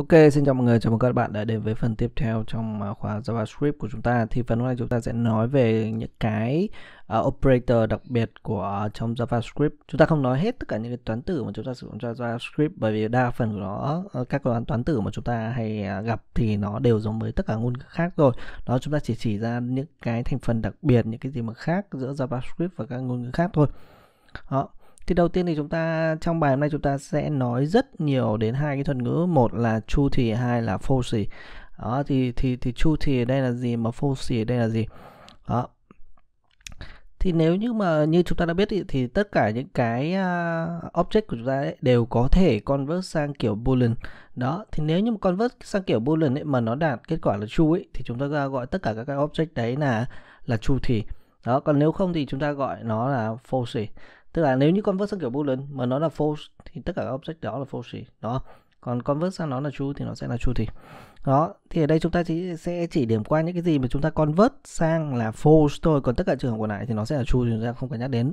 Ok, xin chào mọi người, chào mừng các bạn đã đến với phần tiếp theo trong à, khóa JavaScript của chúng ta. Thì phần hôm nay chúng ta sẽ nói về những cái uh, operator đặc biệt của à, trong JavaScript. Chúng ta không nói hết tất cả những cái toán tử mà chúng ta sử dụng cho JavaScript bởi vì đa phần của nó ờ, các toán toán tử mà chúng ta hay gặp thì nó đều giống với tất cả ngôn ngữ khác rồi. Đó chúng ta chỉ chỉ ra những cái thành phần đặc biệt, những cái gì mà khác giữa JavaScript và các ngôn ngữ khác thôi. Đó. Thì đầu tiên thì chúng ta trong bài hôm nay chúng ta sẽ nói rất nhiều đến hai cái thuật ngữ, một là chu thì hai là phô xỉ. Đó thì thì thì chu thì ở đây là gì mà phô xỉ ở đây là gì? Đó. Thì nếu như mà như chúng ta đã biết thì, thì tất cả những cái uh, object của chúng ta ấy đều có thể convert sang kiểu boolean. Đó, thì nếu như mà convert sang kiểu boolean ấy mà nó đạt kết quả là true ấy thì chúng ta gọi tất cả các cái object đấy là là true thì. Đó, còn nếu không thì chúng ta gọi nó là false tức là nếu như convert sang kiểu boolean mà nó là false thì tất cả các object đó là false đó còn convert sang nó là true thì nó sẽ là true thì đó thì ở đây chúng ta chỉ sẽ chỉ điểm qua những cái gì mà chúng ta convert sang là false thôi còn tất cả trường hợp còn lại thì nó sẽ là true thì chúng ta không cần nhắc đến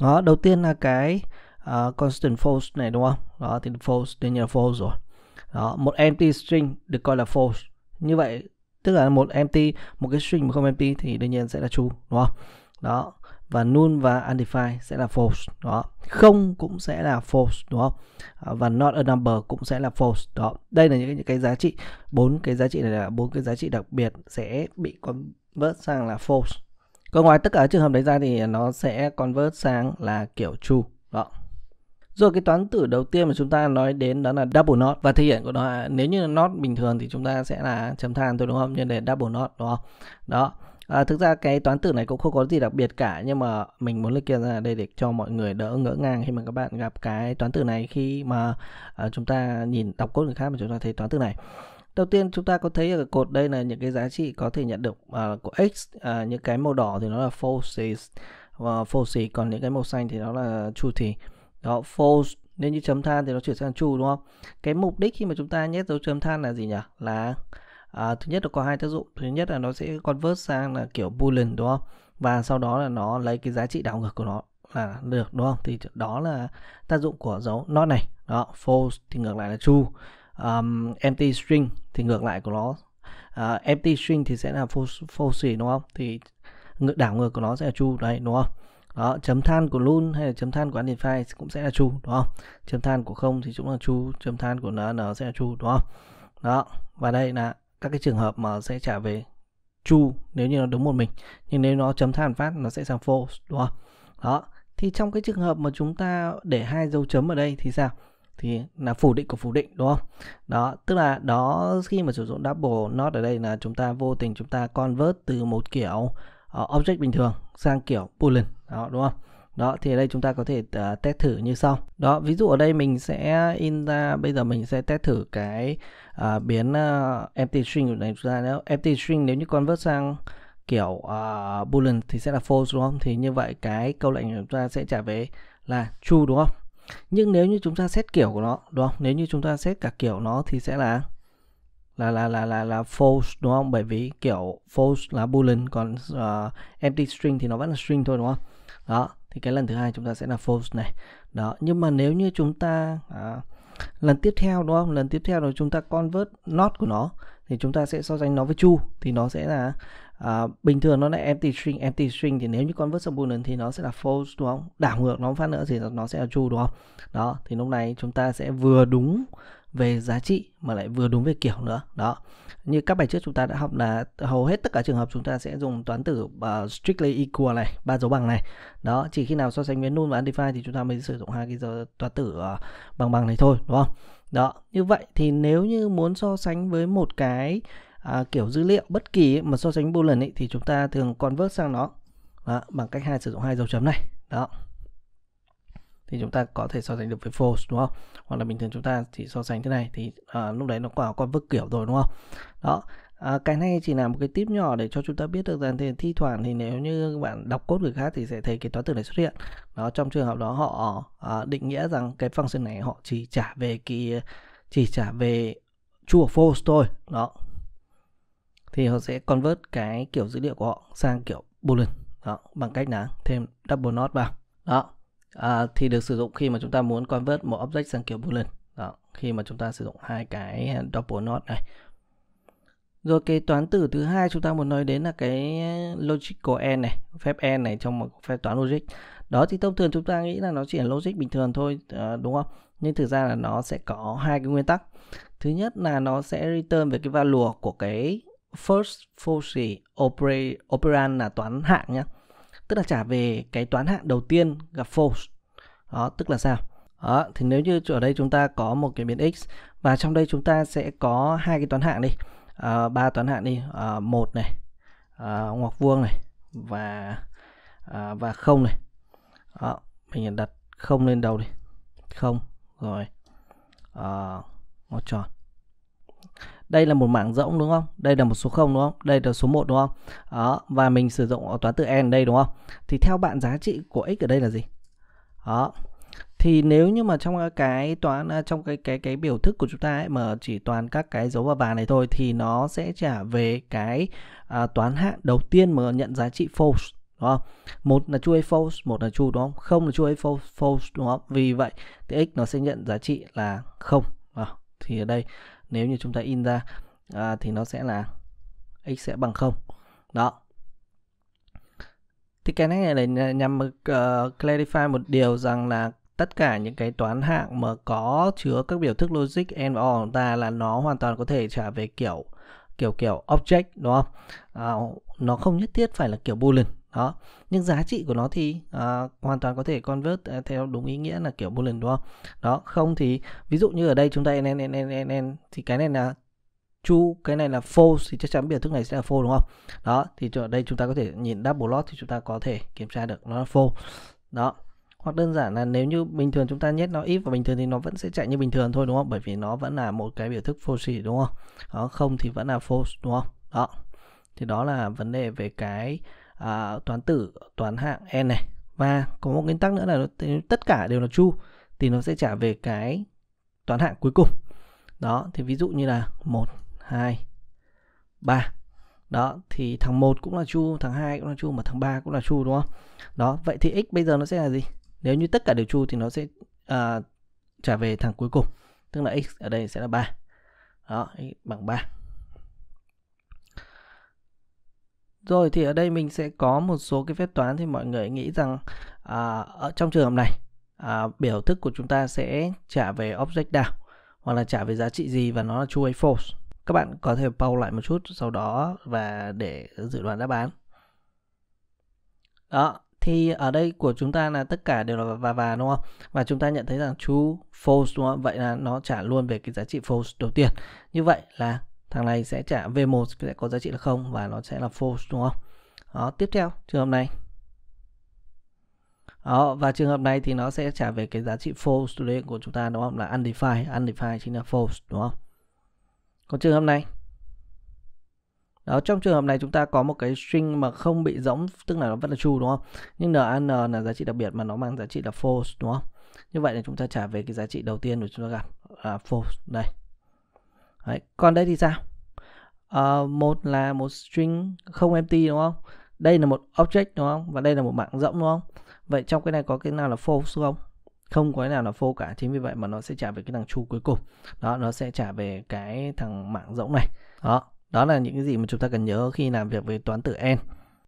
đó đầu tiên là cái uh, constant false này đúng không đó thì false đương nhiên là false rồi đó một empty string được coi là false như vậy tức là một empty một cái string mà không empty thì đương nhiên sẽ là true đúng không đó và null và undefined sẽ là false đó không cũng sẽ là false đúng không à, và not a number cũng sẽ là false đó đây là những, những cái giá trị bốn cái giá trị này là bốn cái giá trị đặc biệt sẽ bị convert sang là false còn ngoài tất cả trường hợp đấy ra thì nó sẽ convert sang là kiểu true đó rồi cái toán tử đầu tiên mà chúng ta nói đến đó là double not và thể hiện của nó nếu như là not bình thường thì chúng ta sẽ là chấm than thôi đúng không? Nhưng để double not đúng không? Đó. À, thực ra cái toán tử này cũng không có gì đặc biệt cả nhưng mà mình muốn liệt kê ra đây để cho mọi người đỡ ngỡ ngàng khi mà các bạn gặp cái toán tử này khi mà à, chúng ta nhìn đọc cốt người khác mà chúng ta thấy toán tử này. Đầu tiên chúng ta có thấy ở cột đây là những cái giá trị có thể nhận được à, của x à, những cái màu đỏ thì nó là false và false còn những cái màu xanh thì nó là true thì đó false nếu như chấm than thì nó chuyển sang true đúng không? Cái mục đích khi mà chúng ta nhét dấu chấm than là gì nhỉ? Là à, thứ nhất là có hai tác dụng thứ nhất là nó sẽ convert sang là kiểu boolean đúng không và sau đó là nó lấy cái giá trị đảo ngược của nó là được đúng không thì đó là tác dụng của dấu not này đó false thì ngược lại là true um, empty string thì ngược lại của nó uh, empty string thì sẽ là false, false đúng không thì ngược đảo ngược của nó sẽ là true đấy đúng không đó chấm than của luôn hay là chấm than của undefined cũng sẽ là true đúng không chấm than của không thì cũng là true chấm than của n sẽ là true đúng không đó và đây là các cái trường hợp mà sẽ trả về true nếu như nó đúng một mình nhưng nếu nó chấm than phát nó sẽ sang false đúng không đó thì trong cái trường hợp mà chúng ta để hai dấu chấm ở đây thì sao thì là phủ định của phủ định đúng không đó tức là đó khi mà sử dụng double not ở đây là chúng ta vô tình chúng ta convert từ một kiểu uh, object bình thường sang kiểu boolean đó đúng không đó thì ở đây chúng ta có thể à, test thử như sau đó ví dụ ở đây mình sẽ in ra bây giờ mình sẽ test thử cái uh, biến uh, empty string của này chúng ta nếu empty string nếu như convert sang kiểu uh, boolean thì sẽ là false đúng không thì như vậy cái câu lệnh của chúng ta sẽ trả về là true đúng không nhưng nếu như chúng ta xét kiểu của nó đúng không nếu như chúng ta xét cả kiểu nó thì sẽ là là là là là là false đúng không bởi vì kiểu false là boolean còn uh, empty string thì nó vẫn là string thôi đúng không đó thì cái lần thứ hai chúng ta sẽ là false này đó nhưng mà nếu như chúng ta à, lần tiếp theo đúng không lần tiếp theo rồi chúng ta convert not của nó thì chúng ta sẽ so sánh nó với chu thì nó sẽ là à, bình thường nó là empty string empty string thì nếu như convert subunit thì nó sẽ là false đúng không đảo ngược nó phát nữa thì nó sẽ là true đúng không đó thì lúc này chúng ta sẽ vừa đúng về giá trị mà lại vừa đúng về kiểu nữa đó như các bài trước chúng ta đã học là hầu hết tất cả trường hợp chúng ta sẽ dùng toán tử uh, strictly equal này ba dấu bằng này đó chỉ khi nào so sánh với null và undefined thì chúng ta mới sử dụng hai cái dấu toán tử uh, bằng bằng này thôi đúng không đó như vậy thì nếu như muốn so sánh với một cái uh, kiểu dữ liệu bất kỳ ấy, mà so sánh boolean ấy thì chúng ta thường convert sang nó đó, bằng cách hai sử dụng hai dấu chấm này đó thì chúng ta có thể so sánh được với false đúng không hoặc là bình thường chúng ta chỉ so sánh thế này thì à, lúc đấy nó quả con vứt kiểu rồi đúng không đó À, cái này chỉ là một cái tip nhỏ để cho chúng ta biết được rằng thì thi thoảng thì nếu như bạn đọc cốt người khác thì sẽ thấy cái toán từ này xuất hiện đó trong trường hợp đó họ à, định nghĩa rằng cái function này họ chỉ trả về cái chỉ trả về true or false thôi đó thì họ sẽ convert cái kiểu dữ liệu của họ sang kiểu boolean đó bằng cách là thêm double not vào đó à, thì được sử dụng khi mà chúng ta muốn convert một object sang kiểu boolean đó khi mà chúng ta sử dụng hai cái double not này rồi cái toán tử thứ hai chúng ta muốn nói đến là cái logical end này, phép end này trong một phép toán logic. Đó thì thông thường chúng ta nghĩ là nó chỉ là logic bình thường thôi ờ, đúng không? Nhưng thực ra là nó sẽ có hai cái nguyên tắc. Thứ nhất là nó sẽ return về cái value của cái first Fauci operand là toán hạng nhé tức là trả về cái toán hạng đầu tiên gặp false đó tức là sao đó, thì nếu như ở đây chúng ta có một cái biến x và trong đây chúng ta sẽ có hai cái toán hạng đi ờ, ba à, toán hạng đi à, một này à, ngoặc vuông này và à, và không này đó, mình đặt không lên đầu đi không rồi à, ngoặc tròn đây là một mảng rỗng đúng không đây là một số 0 đúng không đây là số 1 đúng không đó và mình sử dụng toán tự n đây đúng không thì theo bạn giá trị của x ở đây là gì đó thì nếu như mà trong cái toán à, trong cái cái cái biểu thức của chúng ta ấy mà chỉ toàn các cái dấu và vàng này thôi thì nó sẽ trả về cái à, toán hạng đầu tiên mà nhận giá trị false đúng không? Một là true hay false, một là true đúng không? Không là true hay false, false đúng không? Vì vậy thì x nó sẽ nhận giá trị là không. thì ở đây nếu như chúng ta in ra à, thì nó sẽ là x sẽ bằng không đó thì cái này là nhằm uh, clarify một điều rằng là tất cả những cái toán hạng mà có chứa các biểu thức logic and or chúng ta là nó hoàn toàn có thể trả về kiểu kiểu kiểu object đúng không à, nó không nhất thiết phải là kiểu boolean đó nhưng giá trị của nó thì à, hoàn toàn có thể convert à, theo đúng ý nghĩa là kiểu boolean đúng không đó không thì ví dụ như ở đây chúng ta n n n n, n thì cái này là chu cái này là false thì chắc chắn biểu thức này sẽ là false đúng không đó thì ở đây chúng ta có thể nhìn double lot thì chúng ta có thể kiểm tra được nó là false đó hoặc đơn giản là nếu như bình thường chúng ta nhét nó if và bình thường thì nó vẫn sẽ chạy như bình thường thôi đúng không bởi vì nó vẫn là một cái biểu thức false đúng không đó không thì vẫn là false đúng không đó thì đó là vấn đề về cái à, toán tử toán hạng n này và có một nguyên tắc nữa là tất cả đều là chu thì nó sẽ trả về cái toán hạng cuối cùng đó thì ví dụ như là 1 2 3 đó thì thằng 1 cũng là chu thằng 2 cũng là chu mà thằng 3 cũng là chu đúng không đó vậy thì x bây giờ nó sẽ là gì nếu như tất cả đều chu thì nó sẽ à, trả về thằng cuối cùng tức là x ở đây sẽ là 3 đó bằng 3 Rồi thì ở đây mình sẽ có một số cái phép toán thì mọi người nghĩ rằng à, ở trong trường hợp này à, biểu thức của chúng ta sẽ trả về object nào hoặc là trả về giá trị gì và nó là true hay false. Các bạn có thể pau lại một chút sau đó và để dự đoán đáp án. Đó, thì ở đây của chúng ta là tất cả đều là và và đúng không? Và chúng ta nhận thấy rằng true, false đúng không? Vậy là nó trả luôn về cái giá trị false đầu tiên. Như vậy là thằng này sẽ trả V1 sẽ có giá trị là không và nó sẽ là false đúng không? Đó, tiếp theo trường hợp này. Đó, và trường hợp này thì nó sẽ trả về cái giá trị false student của chúng ta đúng không? Là undefined, undefined chính là false đúng không? Còn trường hợp này. Đó, trong trường hợp này chúng ta có một cái string mà không bị rỗng tức là nó vẫn là true đúng không? Nhưng NaN là giá trị đặc biệt mà nó mang giá trị là false đúng không? Như vậy là chúng ta trả về cái giá trị đầu tiên của chúng ta gặp là false đây. Đấy. còn đây thì sao uh, một là một string không empty đúng không đây là một object đúng không và đây là một mạng rỗng đúng không vậy trong cái này có cái nào là false không không có cái nào là vô cả chính vì vậy mà nó sẽ trả về cái thằng true cuối cùng đó nó sẽ trả về cái thằng mạng rỗng này đó đó là những cái gì mà chúng ta cần nhớ khi làm việc với toán tử n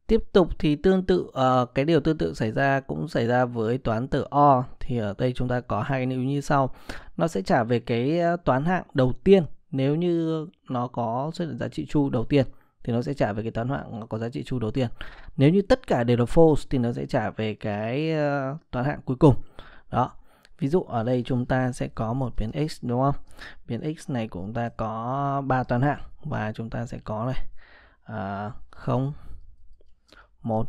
tiếp tục thì tương tự uh, cái điều tương tự xảy ra cũng xảy ra với toán tử o thì ở đây chúng ta có hai cái nữ như sau nó sẽ trả về cái ờ, toán hạng đầu tiên nếu như nó có xác định giá trị chu đầu tiên thì nó sẽ trả về cái toán hạng có giá trị chu đầu tiên nếu như tất cả đều là false thì nó sẽ trả về cái ờ, toán hạng cuối cùng đó ví dụ ở đây chúng ta sẽ có một biến x đúng không biến x này của chúng ta có ba toán hạng và chúng ta sẽ có này à, 0 1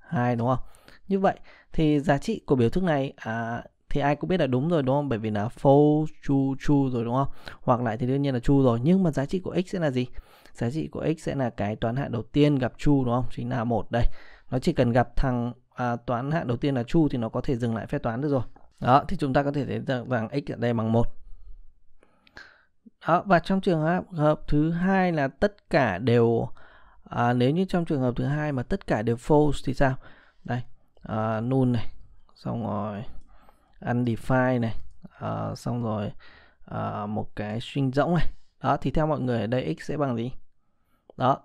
2 đúng không như vậy thì giá trị của biểu thức này à, thì ai cũng biết là đúng rồi đúng không bởi vì là false true true rồi đúng không hoặc lại thì đương nhiên là true rồi nhưng mà giá trị của x sẽ là gì giá trị của x sẽ là cái toán hạn đầu tiên gặp true đúng không chính là một đây nó chỉ cần gặp thằng à, toán hạn đầu tiên là true thì nó có thể dừng lại phép toán được rồi đó thì chúng ta có thể thấy rằng, rằng x ở đây bằng một đó và trong trường hợp, hợp thứ hai là tất cả đều à, nếu như trong trường hợp thứ hai mà tất cả đều false thì sao đây à, null này xong rồi undefined này uh, xong rồi uh, một cái string rỗng này đó thì theo mọi người ở đây x sẽ bằng gì đó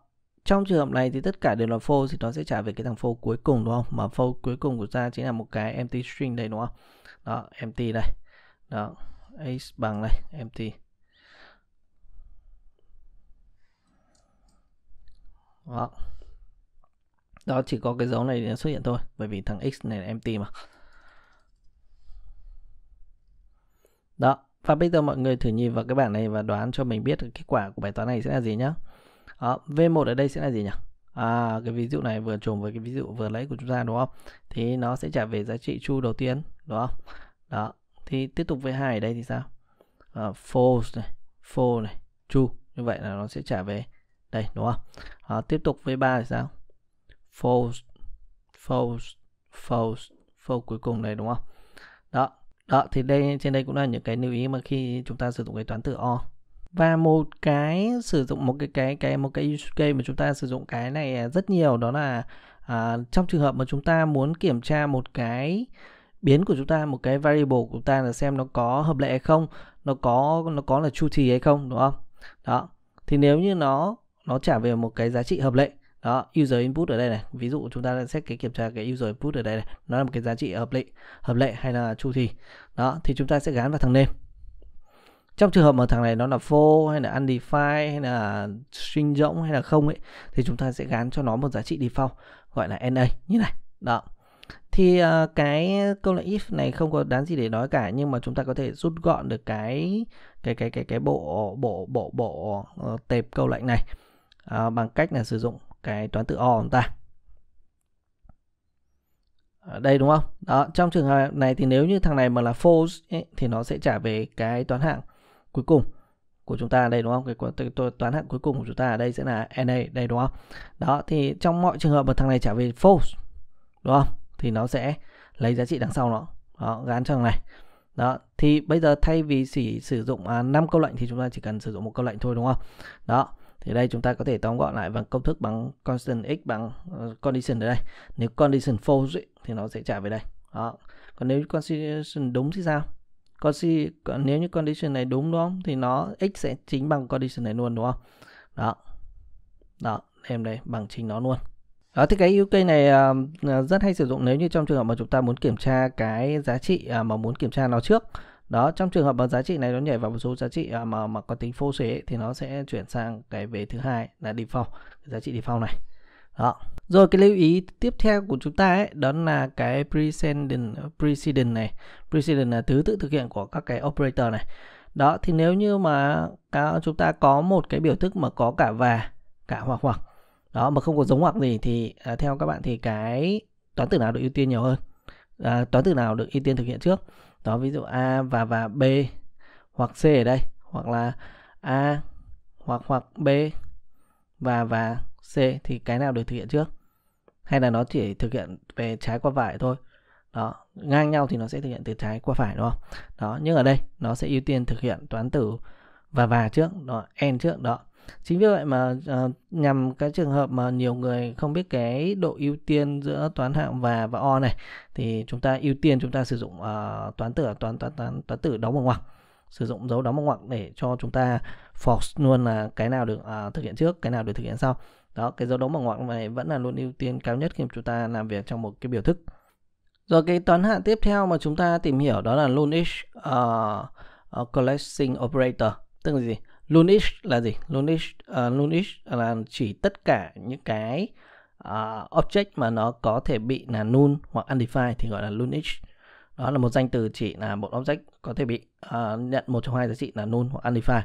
trong trường hợp này thì tất cả đều là phô thì nó sẽ trả về cái thằng phô cuối cùng đúng không mà phô cuối cùng của ta chính là một cái empty string đây đúng không đó empty đây đó x bằng này empty đó đó chỉ có cái dấu này xuất hiện thôi bởi vì thằng x này là empty mà Đó, và bây giờ mọi người thử nhìn vào cái bảng này và đoán cho mình biết kết quả của bài toán này sẽ là gì nhé. Đó, V1 ở đây sẽ là gì nhỉ? À, cái ví dụ này vừa trùng với cái ví dụ vừa lấy của chúng ta đúng không? Thì nó sẽ trả về giá trị chu đầu tiên, đúng không? Đó, thì tiếp tục với hai ở đây thì sao? À, false này, false này, true. Như vậy là nó sẽ trả về đây, đúng không? À, tiếp tục với ba thì sao? False, false, false, false cuối cùng này đúng không? Đó, đó thì đây trên đây cũng là những cái lưu ý mà khi chúng ta sử dụng cái toán từ o và một cái sử dụng một cái cái cái một cái use case mà chúng ta sử dụng cái này à, rất nhiều đó là à, trong trường hợp mà chúng ta muốn kiểm tra một cái biến của chúng ta một cái variable của chúng ta là xem nó có hợp lệ hay không nó có nó có là chu trì hay không đúng không đó thì nếu như nó nó trả về một cái giá trị hợp lệ đó user input ở đây này ví dụ chúng ta sẽ cái kiểm tra cái user input ở đây này nó là một cái giá trị hợp lệ hợp lệ hay là chu thì đó thì chúng ta sẽ gán vào thằng name trong trường hợp mà thằng này nó là vô hay là undefined hay là string rỗng hay là không ấy thì chúng ta sẽ gán cho nó một giá trị default gọi là na như này đó thì uh, cái câu lệnh if này không có đáng gì để nói cả nhưng mà chúng ta có thể rút gọn được cái cái cái cái cái bộ bộ bộ bộ uh, tệp câu lệnh này uh, bằng cách là sử dụng cái toán tự o của chúng ta ở đây đúng không đó trong trường hợp này thì nếu như thằng này mà là false ấy, thì nó sẽ trả về cái toán hạng cuối cùng của chúng ta ở đây đúng không cái, cái, cái toán hạng cuối cùng của chúng ta ở đây sẽ là na đây đúng không đó thì trong mọi trường hợp mà thằng này trả về false đúng không thì nó sẽ lấy giá trị đằng sau nó đó, gán cho thằng này đó thì bây giờ thay vì chỉ sử dụng à, 5 câu lệnh thì chúng ta chỉ cần sử dụng một câu lệnh thôi đúng không đó thì đây chúng ta có thể tóm gọn lại bằng công thức bằng constant x bằng ờ, condition ở đây. Nếu condition false ấy, thì nó sẽ trả về đây. Đó. Còn nếu condition đúng thì sao? Consi, nếu như condition này đúng đúng không? Thì nó x sẽ chính bằng condition này luôn đúng không? Đó. Đó, em đây bằng chính nó luôn. Đó, thì cái UK này uh, rất hay sử dụng nếu như trong trường hợp mà chúng ta muốn kiểm tra cái giá trị uh, mà muốn kiểm tra nó trước đó trong trường hợp mà giá trị này nó nhảy vào một số giá trị à, mà mà có tính phô số thì nó sẽ chuyển sang cái về thứ hai là default giá trị default này đó rồi cái lưu ý tiếp theo của chúng ta ấy, đó là cái precedent precedent này precedent là thứ tự thực hiện của các cái operator này đó thì nếu như mà chúng ta có một cái biểu thức mà có cả và cả hoặc hoặc đó mà không có giống hoặc gì thì à, theo các bạn thì cái toán tử nào được ưu tiên nhiều hơn à, toán tử nào được ưu tiên thực hiện trước đó ví dụ a và và b hoặc c ở đây hoặc là a hoặc hoặc b và và c thì cái nào được thực hiện trước hay là nó chỉ thực hiện về trái qua phải thôi đó ngang nhau thì nó sẽ thực hiện từ trái qua phải đúng không đó nhưng ở đây nó sẽ ưu tiên thực hiện toán tử và và trước đó n trước đó chính vì vậy mà uh, nhằm cái trường hợp mà nhiều người không biết cái độ ưu tiên giữa toán hạng và và o này thì chúng ta ưu tiên chúng ta sử dụng uh, toán tử toán toán toán toán tử đóng bằng ngoặc sử dụng dấu đóng bằng ngoặc để cho chúng ta force luôn là cái nào được uh, thực hiện trước cái nào được thực hiện sau đó cái dấu đóng bằng ngoặc này vẫn là luôn ưu tiên cao nhất khi chúng ta làm việc trong một cái biểu thức rồi cái toán hạng tiếp theo mà chúng ta tìm hiểu đó là lonish uh, uh, collapsing operator tức là gì Lunish là gì? Lunish, uh, Lunish là chỉ tất cả những cái uh, object mà nó có thể bị là null hoặc undefined thì gọi là Lunish. Đó là một danh từ chỉ là một object có thể bị uh, nhận một trong hai giá trị là null hoặc undefined.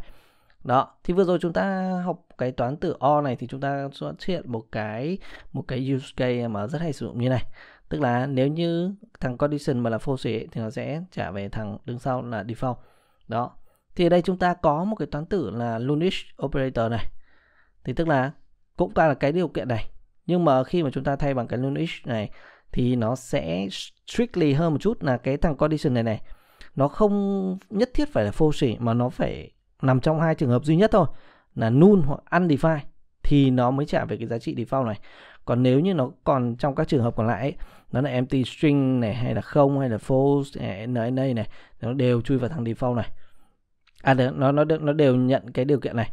Đó, thì vừa rồi chúng ta học cái toán từ OR này thì chúng ta xuất hiện một cái một cái use case mà rất hay sử dụng như này. Tức là nếu như thằng condition mà là false thì nó sẽ trả về thằng đứng sau là default. Đó, thì ở đây chúng ta có một cái toán tử là Lunish operator này. Thì tức là cũng ta là cái điều kiện này. Nhưng mà khi mà chúng ta thay bằng cái Lunish này thì nó sẽ strictly hơn một chút là cái thằng condition này này. Nó không nhất thiết phải là false mà nó phải nằm trong hai trường hợp duy nhất thôi là null hoặc undefined thì nó mới trả về cái giá trị default này. Còn nếu như nó còn trong các trường hợp còn lại ấy, nó là empty string này hay là không hay là false hay là na này nó đều chui vào thằng default này à được, nó nó nó đều nhận cái điều kiện này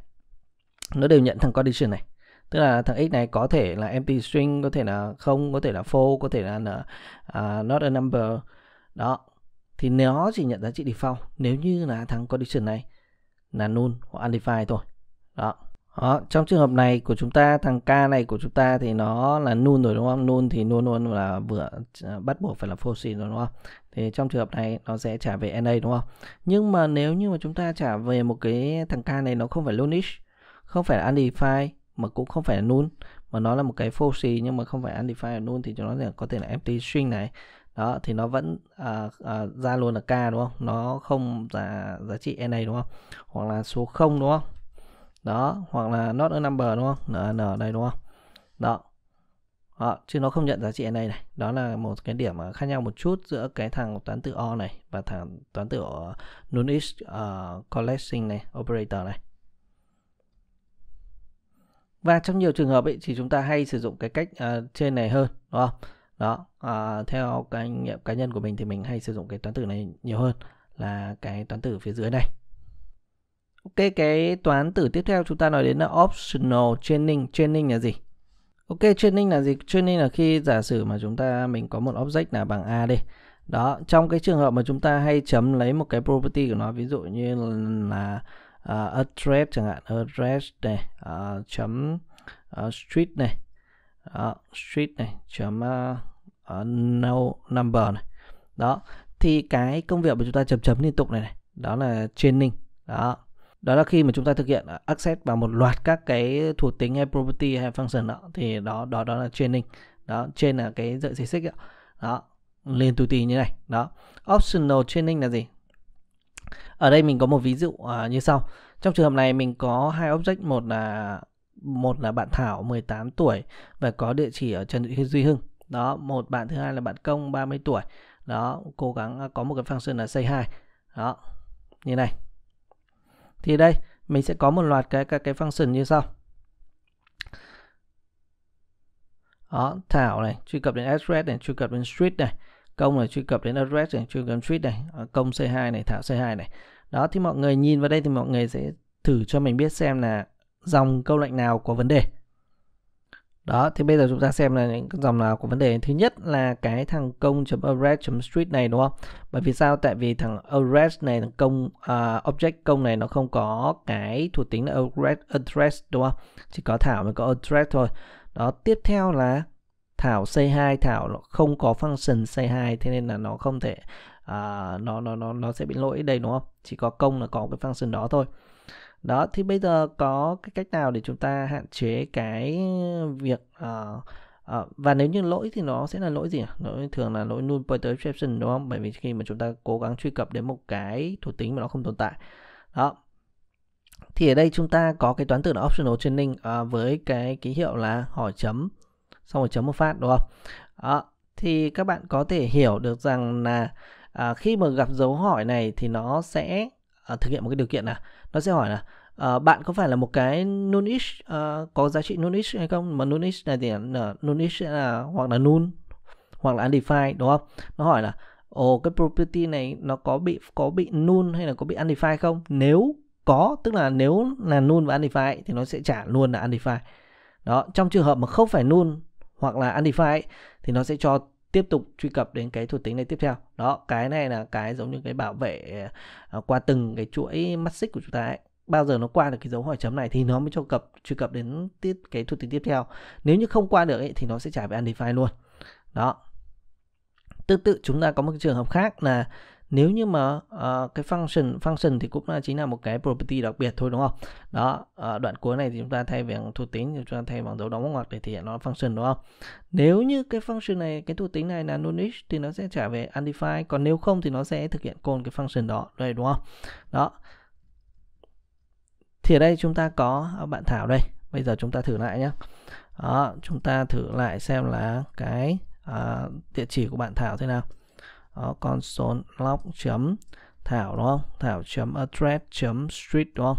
nó đều nhận thằng condition này tức là thằng x này có thể là empty string có thể là không có thể là full có thể là uh, not a number đó thì nó chỉ nhận giá trị default nếu như là thằng condition này là null hoặc undefined thôi đó đó, trong trường hợp này của chúng ta, thằng K này của chúng ta thì nó là nun rồi đúng không? Nun thì luôn luôn là vừa à, bắt buộc phải là full rồi đúng không? Thì trong trường hợp này nó sẽ trả về NA đúng không? Nhưng mà nếu như mà chúng ta trả về một cái thằng K này nó không phải lunish, không phải là undefined mà cũng không phải là nun mà nó là một cái false nhưng mà không phải undefined là nun thì chúng nó có thể là empty string này đó thì nó vẫn uh, uh, ra luôn là k đúng không nó không giá giá trị na đúng không hoặc là số 0 đúng không đó hoặc là not a number đúng không n ở đây đúng không đó đó, chứ nó không nhận giá trị này này đó là một cái điểm à, khác nhau một chút giữa cái thằng toán tự o này và thằng toán tự nonish uh, ờ, collecting này operator này và trong nhiều trường hợp ấy thì chúng ta hay sử dụng cái cách uh, trên này hơn đúng không đó uh, theo kinh nghiệm cá nhân của mình thì mình hay sử dụng cái toán tử này nhiều hơn là cái toán tử phía dưới này Ok, cái toán tử tiếp theo chúng ta nói đến là optional training. Training là gì? Ok, training là gì? Training là khi giả sử mà chúng ta mình có một object là bằng A đi. Đó, trong cái trường hợp mà chúng ta hay chấm lấy một cái property của nó, ví dụ như là uh, address chẳng hạn, address này, uh, chấm uh, street này, uh, street này, chấm uh, uh, no number này. Đó, thì cái công việc mà chúng ta chấm chấm liên tục này này, đó là training. Đó, đó là khi mà chúng ta thực hiện à, access vào một loạt các cái thuộc tính hay property hay function đó thì đó đó đó là training đó trên là cái dợi xì xích đó, đó tục tuti như này đó optional training là gì ở đây mình có một ví dụ uh, như sau trong trường hợp này mình có hai object một là một là bạn Thảo 18 tuổi và có địa chỉ ở Trần Duy Hưng đó một bạn thứ hai là bạn Công 30 tuổi đó cố gắng à, có một cái function là xây hai đó như này thì đây mình sẽ có một loạt cái các cái function như sau đó thảo này truy cập đến address này truy cập đến street này công này truy cập đến address này truy cập đến street này à, công c2 này thảo c2 này đó thì mọi người nhìn vào đây thì mọi người sẽ thử cho mình biết xem là dòng câu lệnh nào có vấn đề đó, thì bây giờ chúng ta xem là những dòng nào của vấn đề. Thứ nhất là cái thằng công.array.street này đúng không? Bởi vì sao? Tại vì thằng array này, thằng công uh, object công này nó không có cái thuộc tính là array address đúng không? Chỉ có thảo mới có address thôi. Đó, tiếp theo là thảo C2 thảo nó không có function C2 thế nên là nó không thể uh, nó nó nó nó sẽ bị lỗi đây đúng không? Chỉ có công là có cái function đó thôi đó thì bây giờ có cái cách nào để chúng ta hạn chế cái việc uh, À, và nếu như lỗi thì nó sẽ là lỗi gì ạ? Lỗi thường là lỗi null pointer exception đúng không? Bởi vì khi mà chúng ta cố gắng truy cập đến một cái thuộc tính mà nó không tồn tại. Đó. Thì ở đây chúng ta có cái toán tự là optional training à, với cái ký hiệu là hỏi chấm xong rồi chấm một phát đúng không? Đó. Thì các bạn có thể hiểu được rằng là à, khi mà gặp dấu hỏi này thì nó sẽ à, thực hiện một cái điều kiện là nó sẽ hỏi là uh, bạn có phải là một cái non uh, ờ, có giá trị non hay không mà non-ish này thì là ờ, non là hoặc là null hoặc là undefined đúng không nó hỏi là ồ oh, cái property này nó có bị có bị null hay là có bị undefined không nếu có tức là nếu là null và undefined thì nó sẽ trả luôn là undefined đó trong trường hợp mà không phải null hoặc là undefined thì nó sẽ cho tiếp tục truy cập đến cái thuộc tính này tiếp theo đó cái này là cái giống như cái bảo vệ qua từng cái chuỗi mắt xích của chúng ta ấy bao giờ nó qua được cái dấu hỏi chấm này thì nó mới cho cập truy cập đến tiếp cái thuộc tính tiếp theo nếu như không qua được ấy, thì nó sẽ trả về undefined luôn đó tương tự chúng ta có một trường hợp khác là nếu như mà uh, cái function function thì cũng là chính là một cái property đặc biệt thôi đúng không đó uh, đoạn cuối này thì chúng ta thay bằng thuộc tính thì chúng ta thay bằng dấu đóng ngoặc để thể hiện nó function đúng không nếu như cái function này cái thuộc tính này là nullish thì nó sẽ trả về undefined còn nếu không thì nó sẽ thực hiện call cái function đó đây đúng không đó thì ở đây chúng ta có à, bạn Thảo đây bây giờ chúng ta thử lại nhé đó, chúng ta thử lại xem là cái à, địa chỉ của bạn Thảo thế nào đó, console log chấm Thảo đúng không Thảo chấm address chấm street đúng không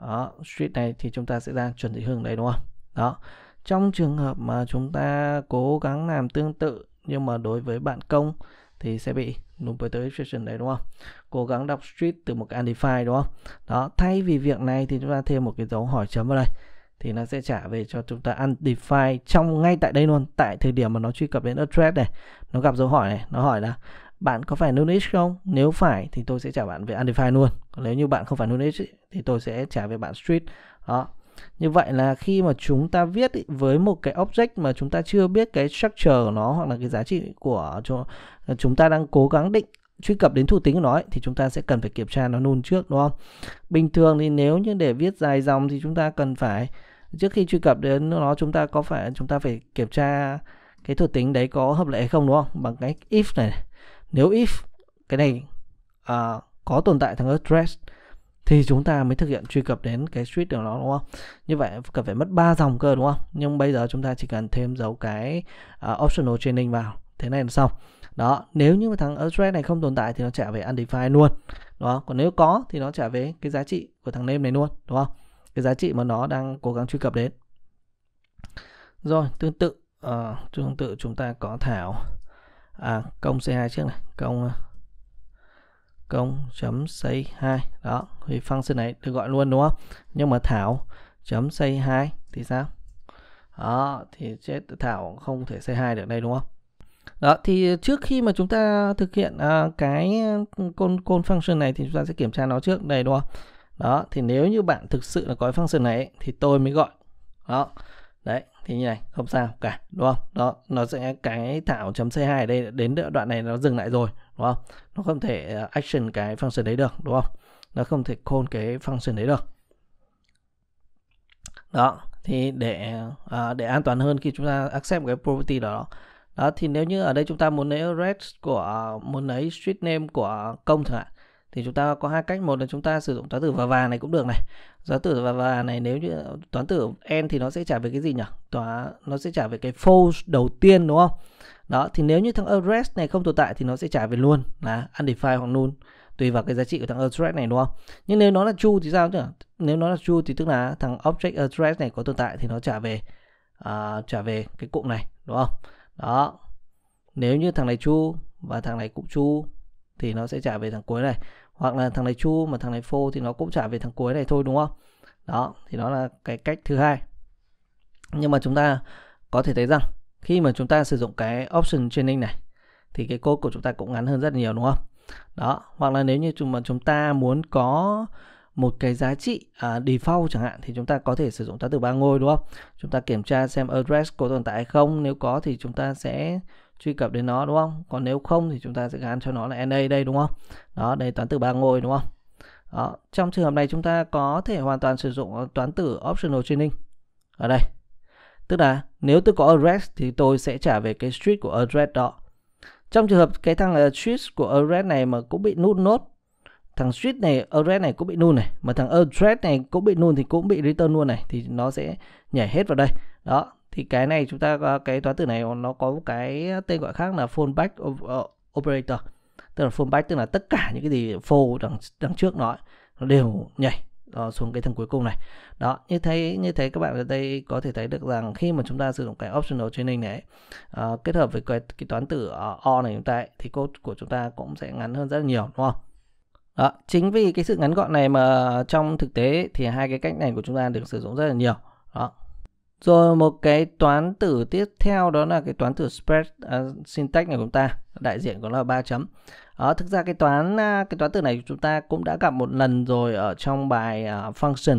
đó, street này thì chúng ta sẽ ra chuẩn thị hương đây đúng không đó trong trường hợp mà chúng ta cố gắng làm tương tự nhưng mà đối với bạn công thì sẽ bị numerator expression đấy đúng không cố gắng đọc street từ một cái undefined đúng không đó thay vì việc này thì chúng ta thêm một cái dấu hỏi chấm vào đây thì nó sẽ trả về cho chúng ta undefined trong ngay tại đây luôn tại thời điểm mà nó truy cập đến address này nó gặp dấu hỏi này nó hỏi là bạn có phải nunish không nếu phải thì tôi sẽ trả bạn về undefined luôn còn nếu như bạn không phải nunish thì tôi sẽ trả về bạn street đó như vậy là khi mà chúng ta viết ý, với một cái object mà chúng ta chưa biết cái structure của nó hoặc là cái giá trị của chúng ta đang cố gắng định truy cập đến thuộc tính của nó ấy, thì chúng ta sẽ cần phải kiểm tra nó nôn trước đúng không? Bình thường thì nếu như để viết dài dòng thì chúng ta cần phải trước khi truy cập đến nó chúng ta có phải chúng ta phải kiểm tra cái thuộc tính đấy có hợp lệ hay không đúng không? Bằng cái if này. Nếu if cái này uh, có tồn tại thằng address thì chúng ta mới thực hiện truy cập đến cái suite của nó đúng không như vậy cần phải mất 3 dòng cơ đúng không nhưng bây giờ chúng ta chỉ cần thêm dấu cái uh, optional training vào thế này là xong đó nếu như mà thằng address này không tồn tại thì nó trả về undefined luôn đó còn nếu có thì nó trả về cái giá trị của thằng name này luôn đúng không cái giá trị mà nó đang cố gắng truy cập đến rồi tương tự uh, tương tự chúng ta có thảo à, công c2 trước này công công chấm xây 2 đó thì function này được gọi luôn đúng không nhưng mà thảo chấm xây 2 thì sao đó thì chết thảo không thể xây 2 được đây đúng không đó thì trước khi mà chúng ta thực hiện uh, cái con con function này thì chúng ta sẽ kiểm tra nó trước đây đúng không đó thì nếu như bạn thực sự là có function này thì tôi mới gọi đó đấy thì như này không sao cả đúng không đó nó sẽ cái thảo chấm c 2 ở đây đến đoạn này nó dừng lại rồi đúng không nó không thể à, action cái function đấy được đúng không nó không thể call cái function đấy được đó thì để à, để an toàn hơn khi chúng ta accept cái property đó đó thì nếu như ở đây chúng ta muốn lấy red của muốn lấy street name của công chẳng hạn thì chúng ta có hai cách một là chúng ta sử dụng toán tử và và này cũng được này toán tử và và này nếu như toán tử n thì nó sẽ trả về cái gì nhỉ toán nó sẽ trả về cái false đầu tiên đúng không đó thì nếu như thằng address này không tồn tại thì nó sẽ trả về luôn là undefined hoặc null tùy vào cái giá trị của thằng address này đúng không nhưng nếu nó là true thì sao nhỉ nếu nó là true thì tức là thằng object address này có tồn tại thì nó trả về uh, trả về cái cụm này đúng không đó nếu như thằng này true và thằng này cũng true thì nó sẽ trả về thằng cuối này hoặc là thằng này true mà thằng này phô thì nó cũng trả về thằng cuối này thôi đúng không đó thì đó là cái cách thứ hai nhưng mà chúng ta có thể thấy rằng khi mà chúng ta sử dụng cái option training này thì cái code của chúng ta cũng ngắn hơn rất nhiều đúng không đó hoặc là nếu như chúng mà chúng ta muốn có một cái giá trị à, default chẳng hạn thì chúng ta có thể sử dụng tá từ ba ngôi đúng không chúng ta kiểm tra xem address có tồn tại hay không nếu có thì chúng ta sẽ truy cập đến nó đúng không còn nếu không thì chúng ta sẽ gán cho nó là na đây đúng không đó đây toán từ ba ngôi đúng không đó, trong trường hợp này chúng ta có thể hoàn toàn sử dụng toán tử optional training ở đây Tức là nếu tôi có address thì tôi sẽ trả về cái street của address đó. Trong trường hợp cái thằng street của address này mà cũng bị null nốt thằng street này address này cũng bị null này mà thằng address này cũng bị null thì cũng bị return luôn này thì nó sẽ nhảy hết vào đây đó thì cái này chúng ta cái toán tử này nó có cái tên gọi khác là fallback operator tức là fallback tức là tất cả những cái gì phô đằng đằng trước nó nó đều nhảy đó, ờ, xuống cái thằng cuối cùng này đó như thế như thế các bạn ở đây có thể thấy được rằng khi mà chúng ta sử dụng cái optional training này uh, kết hợp với cái, cái toán tử uh, o này chúng ta ấy, thì cốt của chúng ta cũng sẽ ngắn hơn rất là nhiều đúng không đó, chính vì cái sự ngắn gọn này mà trong thực tế thì hai cái cách này của chúng ta được sử dụng rất là nhiều đó rồi một cái toán tử tiếp theo đó là cái toán tử spread à, syntax này của chúng ta đại diện của nó là 3 chấm. Đó, ờ, thực ra cái toán à, cái toán tử này chúng ta cũng đã gặp một lần rồi ở trong bài uh, function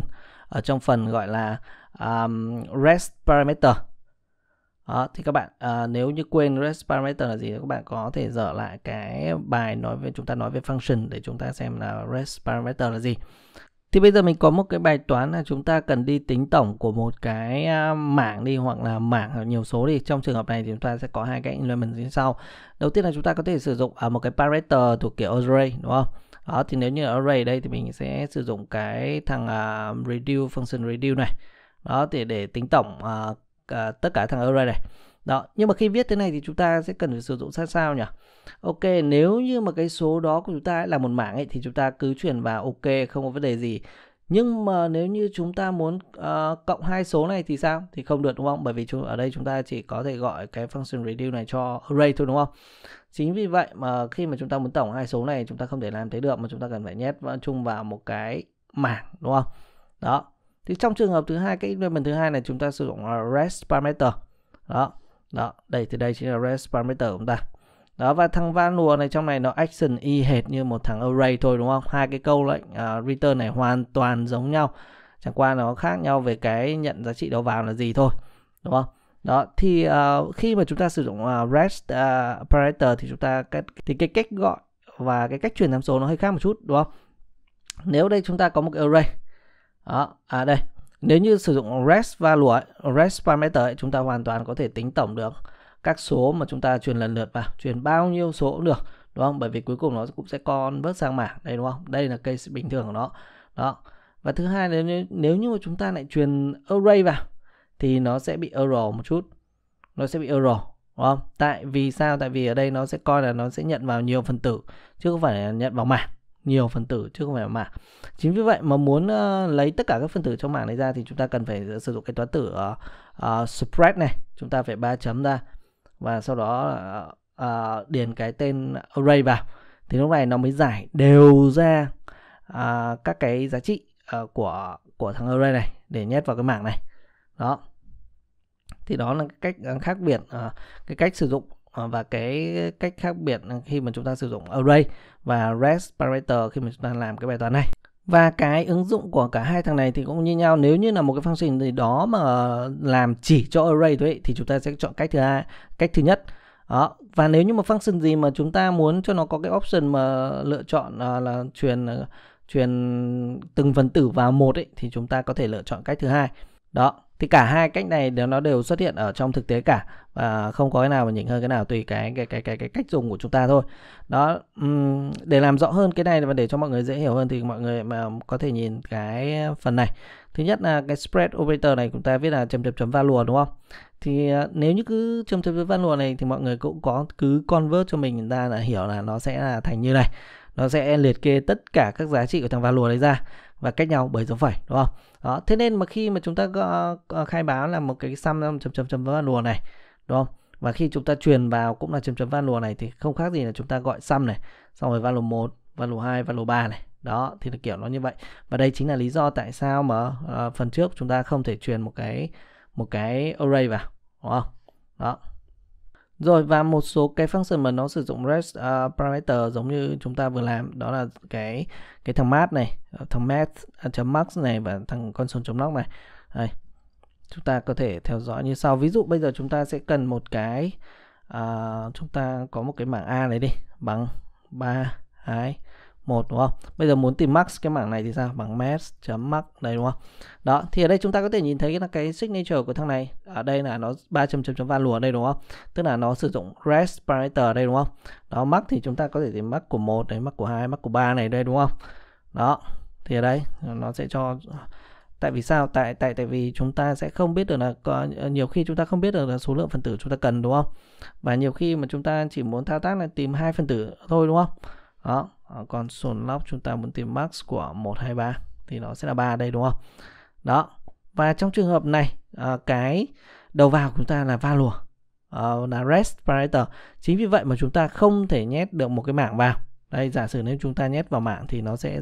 ở trong phần gọi là um, rest parameter. Đó, ờ, thì các bạn uh, nếu như quên rest parameter là gì các bạn có thể dở lại cái bài nói về chúng ta nói về function để chúng ta xem là rest parameter là gì. Thì bây giờ mình có một cái bài toán là chúng ta cần đi tính tổng của một cái à, mảng đi hoặc là mảng hoặc nhiều số đi. Trong trường hợp này thì chúng ta sẽ có hai cái element như sau. Đầu tiên là chúng ta có thể sử dụng ở à, một cái parameter thuộc kiểu array đúng không? Đó thì nếu như array đây thì mình sẽ sử dụng cái thằng uh, à, reduce function reduce này. Đó thì để tính tổng uh, uh, tất cả thằng array này. Đó, nhưng mà khi viết thế này thì chúng ta sẽ cần phải sử dụng ra sao nhỉ? Ok, nếu như mà cái số đó của chúng ta là một mảng ấy thì chúng ta cứ chuyển vào ok, không có vấn đề gì. Nhưng mà nếu như chúng ta muốn uh, cộng hai số này thì sao? Thì không được đúng không? Bởi vì chúng, ở đây chúng ta chỉ có thể gọi cái function reduce này cho array thôi đúng không? Chính vì vậy mà khi mà chúng ta muốn tổng hai số này chúng ta không thể làm thế được mà chúng ta cần phải nhét chung vào một cái mảng đúng không? Đó. Thì trong trường hợp thứ hai cái implement thứ hai này chúng ta sử dụng rest parameter. Đó đó đây từ đây chính là rest parameter của chúng ta đó và thằng value này trong này nó action y hệt như một thằng array thôi đúng không hai cái câu lệnh uh, return này hoàn toàn giống nhau chẳng qua nó khác nhau về cái nhận giá trị đầu vào là gì thôi đúng không đó thì uh, khi mà chúng ta sử dụng uh, rest uh, operator thì chúng ta cái, thì cái cách gọi và cái cách truyền tham số nó hơi khác một chút đúng không nếu đây chúng ta có một cái array đó à đây nếu như sử dụng REST value, ấy, REST parameter ấy, chúng ta hoàn toàn có thể tính tổng được các số mà chúng ta truyền lần lượt vào, truyền bao nhiêu số cũng được, đúng không? Bởi vì cuối cùng nó cũng sẽ con vớt sang mảng, đây đúng không? Đây là case bình thường của nó. Đó. Và thứ hai là nếu, nếu như mà chúng ta lại truyền array vào thì nó sẽ bị error một chút. Nó sẽ bị error, đúng không? Tại vì sao? Tại vì ở đây nó sẽ coi là nó sẽ nhận vào nhiều phần tử chứ không phải là nhận vào mảng nhiều phần tử chứ không phải là mảng chính vì vậy mà muốn uh, lấy tất cả các phần tử trong mảng này ra thì chúng ta cần phải ờ, sử dụng cái toán tử uh, uh, spread này chúng ta phải ba chấm ra và sau đó uh, uh, điền cái tên array vào thì lúc này nó mới giải đều ra uh, các cái giá trị uh, của của thằng array này để nhét vào cái mảng này đó thì đó là cái cách khác biệt uh, cái cách sử dụng và cái cách khác biệt khi mà chúng ta sử dụng array và parameter khi mà chúng ta làm cái bài toán này và cái ứng dụng của cả hai thằng này thì cũng như nhau nếu như là một cái function gì đó mà làm chỉ cho array thôi thì chúng ta sẽ chọn cách thứ hai cách thứ nhất đó và nếu như một function gì mà chúng ta muốn cho nó có cái option mà lựa chọn là, là truyền à, truyền từng phần tử vào một ấy thì chúng ta có thể lựa chọn cách thứ hai đó thì cả hai cách này đều nó đều xuất hiện ở trong thực tế cả và không có cái nào mà nhỉnh hơn cái nào tùy cái cái cái cái, cái cách dùng của chúng ta thôi đó um, để làm rõ hơn cái này và để cho mọi người dễ hiểu hơn thì mọi người mà có thể nhìn cái phần này thứ nhất là cái spread operator này chúng ta viết là chấm chấm chấm va lùa đúng không thì ờ, nếu như cứ chấm chấm chấm va lùa này thì mọi người cũng có cứ convert cho mình ra là hiểu là nó sẽ là thành như này nó sẽ liệt kê tất cả các giá trị của thằng va lùa đấy ra và cách nhau bởi dấu phẩy đúng không đó thế nên mà khi mà chúng ta ờ, ờ, khai báo là một cái sum chấm chấm chấm va lùa này đúng không và khi chúng ta truyền vào cũng là chấm chấm van lùa này thì không khác gì là chúng ta gọi sum này xong rồi van value 1 value 2 lùa 3 này đó thì là kiểu nó như vậy và đây chính là lý do tại sao mà uh, phần trước chúng ta không thể truyền một cái một cái array vào đúng không đó rồi và một số cái function mà nó sử dụng REST uh, parameter giống như chúng ta vừa làm đó là cái cái thằng math này, ờ, thằng math à, chấm max này và thằng con số chấm log này. Đây, chúng ta có thể theo dõi như sau ví dụ bây giờ chúng ta sẽ cần một cái à, chúng ta có một cái mảng A này đi bằng 3 2 1 đúng không? Bây giờ muốn tìm max cái mảng này thì sao? Bằng max chấm max đây đúng không? Đó, thì ở đây chúng ta có thể nhìn thấy là cái signature của thằng này. Ở đây là nó 3 chấm chấm chấm value lùa đây đúng không? Tức là nó sử dụng rest parameter đây đúng không? Đó max thì chúng ta có thể tìm max của một này, max của hai max của ba này đây đúng không? Đó. Thì ở đây nó sẽ cho tại vì sao tại tại tại vì chúng ta sẽ không biết được là có ờ, nhiều khi chúng ta không biết được là số lượng phân tử chúng ta cần đúng không và nhiều khi mà chúng ta chỉ muốn thao tác là tìm hai phân tử thôi đúng không đó ờ, còn sồn lóc chúng ta muốn tìm max của 1, 2, 3 thì nó sẽ là ba đây đúng không đó và trong trường hợp này ờ, cái đầu vào của chúng ta là value à, là rest parameter chính vì vậy mà chúng ta không thể nhét được một cái mảng vào đây giả sử nếu chúng ta nhét vào mảng thì nó sẽ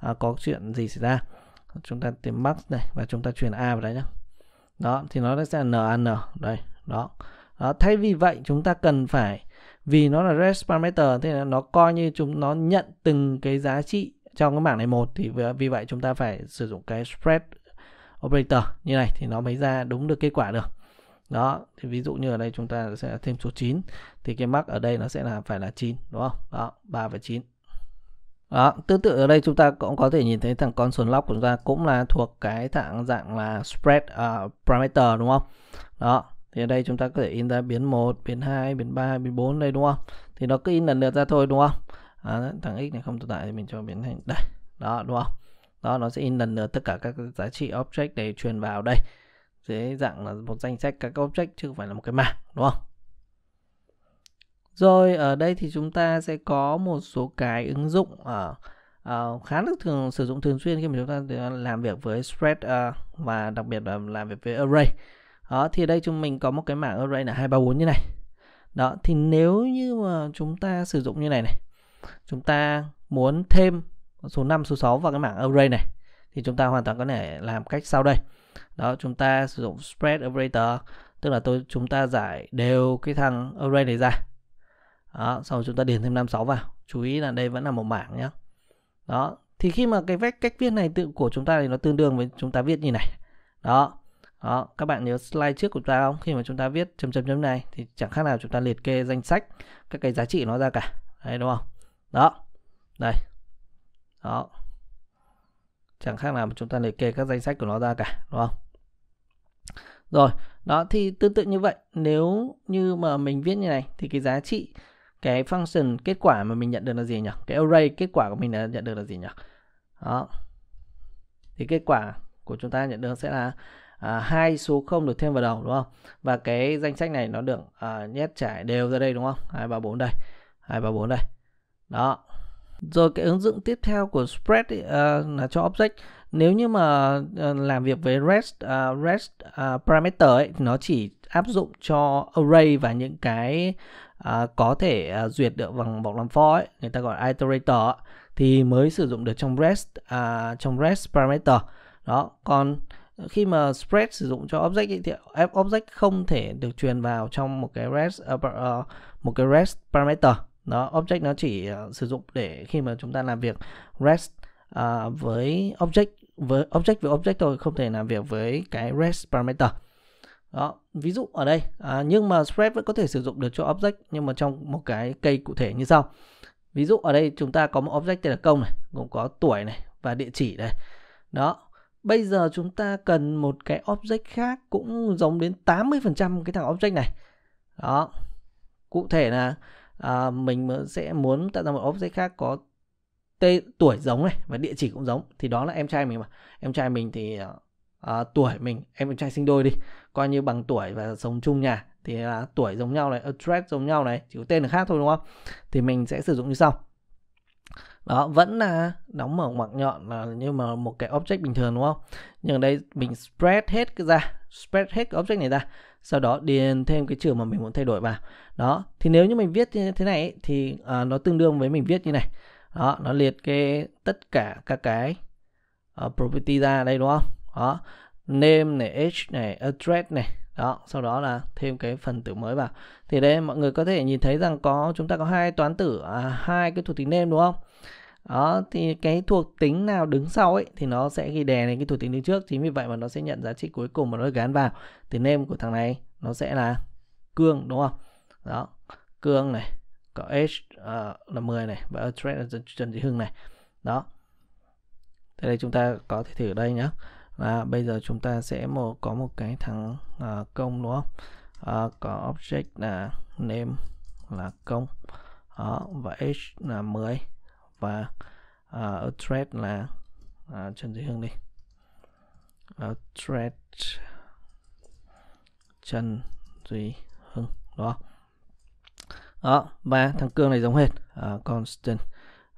à, có chuyện gì xảy ra chúng ta tìm max này và chúng ta chuyển a vào đấy nhá đó thì nó sẽ là nan đây đó đó thay vì vậy chúng ta cần phải vì nó là rest parameter thế là nó coi như chúng nó nhận từng cái giá trị trong cái mảng này một thì vì vậy chúng ta phải sử dụng cái spread operator như này thì nó mới ra đúng được kết quả được đó thì ví dụ như ở đây chúng ta sẽ thêm số 9 thì cái mắc ở đây nó sẽ là phải là 9 đúng không đó 3 và 9 đó, tương tự ở đây chúng ta cũng có thể nhìn thấy thằng con sườn lóc của chúng ta cũng là thuộc cái dạng dạng là spread uh, parameter đúng không? Đó, thì ở đây chúng ta có thể in ra biến 1, biến 2, biến 3, biến 4 đây đúng không? Thì nó cứ in lần lượt ra thôi đúng không? À, thằng x này không tồn tại thì mình cho biến thành đây. Đó đúng không? Đó nó sẽ in lần lượt tất cả các giá trị object để truyền vào đây. Dưới dạng là một danh sách các object chứ không phải là một cái mảng đúng không? Rồi ở đây thì chúng ta sẽ có một số cái ứng dụng ở ờ, uh, ờ, khá là thường sử dụng thường xuyên khi mà chúng ta ờ, làm việc với spread uh, và đặc biệt là làm việc với array. Đó thì đây chúng mình có một cái mảng array là 234 như này. Đó thì nếu như mà chúng ta sử dụng như này này. Chúng ta muốn thêm số 5 số 6 vào cái mảng array này thì chúng ta hoàn toàn có thể làm cách sau đây. Đó chúng ta sử dụng spread operator tức là tôi chúng ta giải đều cái thằng array này ra đó sau chúng ta điền thêm 56 vào chú ý là đây vẫn là một mảng nhé đó thì khi mà cái vách cách viết này tự của chúng ta thì nó tương đương với chúng ta viết như này đó đó các bạn nhớ slide trước của ta không khi mà chúng ta viết chấm chấm chấm này thì chẳng khác nào chúng ta liệt kê danh sách các cái giá trị nó ra cả đấy đúng không đó đây đó chẳng khác nào chúng ta liệt kê các danh sách của nó ra cả đúng không rồi đó thì tương tự như vậy nếu như mà mình viết như này thì cái giá trị cái function kết quả mà mình nhận được là gì nhỉ cái array kết quả của mình đã nhận được là gì nhỉ đó thì kết quả của chúng ta nhận được sẽ là à, hai à, số 0 được thêm vào đầu đúng không và cái danh sách này nó được à, nhét trải đều ra đây đúng không hai ba bốn đây hai ba bốn đây đó rồi cái ứng dụng tiếp theo của spread ý, à, uh, là cho object nếu như mà à, làm việc với rest uh, rest uh, parameter ấy, nó chỉ áp dụng cho array và những cái à, có thể à, duyệt được bằng vòng làm for ấy, người ta gọi iterator thì mới sử dụng được trong REST à, trong REST parameter đó còn khi mà spread sử dụng cho object ấy, thì object không thể được truyền vào trong một cái REST uh, uh, một cái REST parameter đó object nó chỉ uh, sử dụng để khi mà chúng ta làm việc REST uh, với object với object với object thôi không thể làm việc với cái REST parameter đó ví dụ ở đây à, nhưng mà spread vẫn có thể sử dụng được cho object nhưng mà trong một cái cây cụ thể như sau ví dụ ở đây chúng ta có một object tên là công này cũng có tuổi này và địa chỉ đây đó bây giờ chúng ta cần một cái object khác cũng giống đến 80% cái thằng object này đó cụ thể là à, mình sẽ muốn tạo ra một object khác có tên tuổi giống này và địa chỉ cũng giống thì đó là em trai mình mà em trai mình thì à, à, tuổi mình em với trai sinh đôi đi coi như bằng tuổi và sống chung nhà thì là tuổi giống nhau này address giống nhau này chỉ có tên là khác thôi đúng không thì mình sẽ sử dụng như sau đó vẫn là đóng mở ngoặc nhọn là như mà một cái object bình thường đúng không nhưng ở đây mình spread hết cái ra spread hết cái object này ra sau đó điền thêm cái trường mà mình muốn thay đổi vào đó thì nếu như mình viết như thế này ấy, thì à, nó tương đương với mình viết như này đó nó liệt cái tất cả các cái uh, property ra đây đúng không đó name này age này address này đó sau đó là thêm cái phần tử mới vào thì đây mọi người có thể nhìn thấy rằng có chúng ta có hai toán tử à, hai cái thuộc tính name đúng không đó thì cái thuộc tính nào đứng sau ấy thì nó sẽ ghi đè lên cái thuộc tính đứng trước chính vì vậy mà nó sẽ nhận giá trị cuối cùng mà nó gắn vào thì name của thằng này nó sẽ là cương đúng không đó cương này có h uh, à, là 10 này và address là trần thị hưng này đó thế đây chúng ta có thể thử ở đây nhé và bây giờ chúng ta sẽ một có một cái thằng à, công đúng không à, có object là name là công đó, và age là 10 và à, address là à, trần duy hưng đi address trần duy hưng đó đó và thằng cương này giống hết à, constant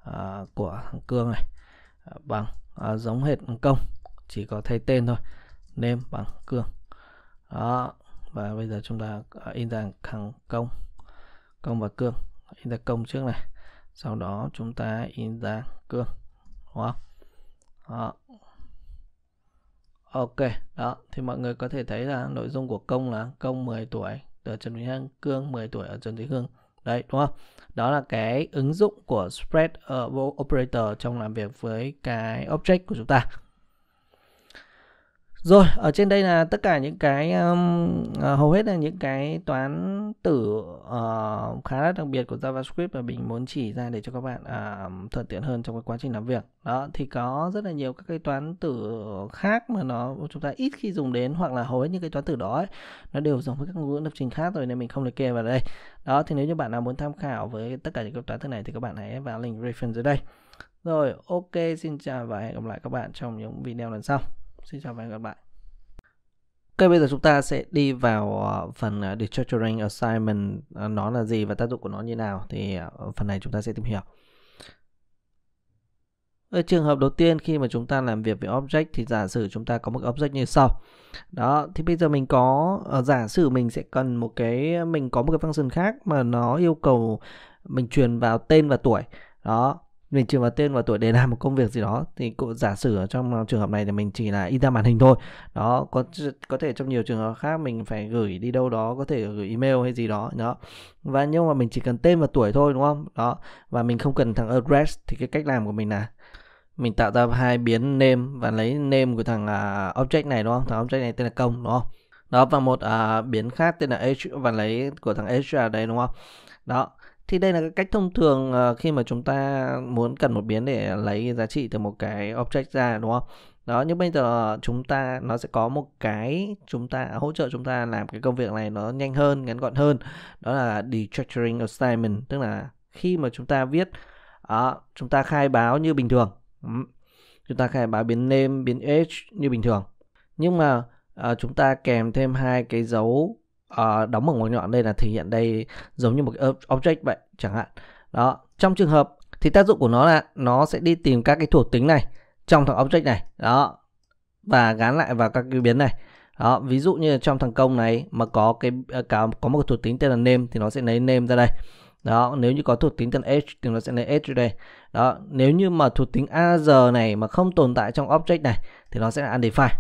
à, của thằng cương này à, bằng à, giống hết công chỉ có thay tên thôi name bằng cương đó và bây giờ chúng ta à, in ra thằng công công và cương in ra công trước này sau đó chúng ta in ra cương đúng không đó. ok đó thì mọi người có thể thấy là nội dung của công là công 10 tuổi ở Trần Thúy Hương cương 10 tuổi ở Trần thị Hương đấy đúng không đó là cái ứng dụng của spread uh, operator trong làm việc với cái object của chúng ta rồi, ở trên đây là tất cả những cái um, uh, hầu hết là những cái toán tử uh, khá là đặc biệt của JavaScript mà mình muốn chỉ ra để cho các bạn uh, thuận tiện hơn trong cái quá trình làm việc. Đó thì có rất là nhiều các cái toán tử khác mà nó chúng ta ít khi dùng đến hoặc là hầu hết những cái toán tử đó ấy, nó đều giống với các ngôn ngữ lập trình khác rồi nên mình không liệt kê vào đây. Đó thì nếu như bạn nào muốn tham khảo với tất cả những cái toán tử này thì các bạn hãy vào link reference dưới đây. Rồi, ok, xin chào và hẹn gặp lại các bạn trong những video lần sau. Xin chào và hẹn gặp lại. Ok, bây giờ chúng ta sẽ đi vào ờ, phần destructuring ờ, Assignment ờ, nó là gì và tác dụng của nó như nào thì phần này chúng ta sẽ tìm hiểu. Ở trường hợp đầu tiên khi mà chúng ta làm việc với object thì giả sử chúng ta có một object như sau. Đó, thì bây giờ mình có giả sử mình sẽ cần một cái mình có một cái function khác mà nó yêu cầu mình truyền vào tên và tuổi. Đó, mình chỉ vào tên và tuổi để làm một công việc gì đó thì cụ giả sử ở trong ờ, trường hợp này thì mình chỉ là in ra màn hình thôi đó có có thể trong nhiều trường hợp khác mình phải gửi đi đâu đó có thể gửi email hay gì đó đó và nhưng mà mình chỉ cần tên và tuổi thôi đúng không đó và mình không cần thằng address thì cái cách làm của mình là mình tạo ra hai biến name và lấy name của thằng uh, object này đúng không thằng object này tên là công đúng không đó và một uh, biến khác tên là h và lấy của thằng h ra đây đúng không đó thì đây là cái cách thông thường ờ, khi mà chúng ta muốn cần một biến để lấy giá trị từ một cái object ra đúng không đó nhưng bây giờ chúng ta nó sẽ có một cái chúng ta hỗ trợ chúng ta làm cái công việc này nó nhanh hơn ngắn gọn hơn đó là destructuring assignment tức là khi mà chúng ta viết đó, ờ, chúng ta khai báo như bình thường chúng ta khai báo biến name biến age như bình thường nhưng mà à, chúng ta kèm thêm hai cái dấu Ờ, đóng bằng ngoặc nhọn đây là thể hiện đây giống như một cái object vậy chẳng hạn đó trong trường hợp thì tác dụng của nó là nó sẽ đi tìm các cái thuộc tính này trong thằng object này đó và gán lại vào các cái biến này đó ví dụ như trong thằng công này mà có cái ờ, cả có một thuộc tính tên là name thì nó sẽ lấy name ra đây đó nếu như có thuộc tính tên edge thì nó sẽ lấy edge ra đây đó nếu như mà thuộc tính ar này mà không tồn tại trong object này thì nó sẽ là undefined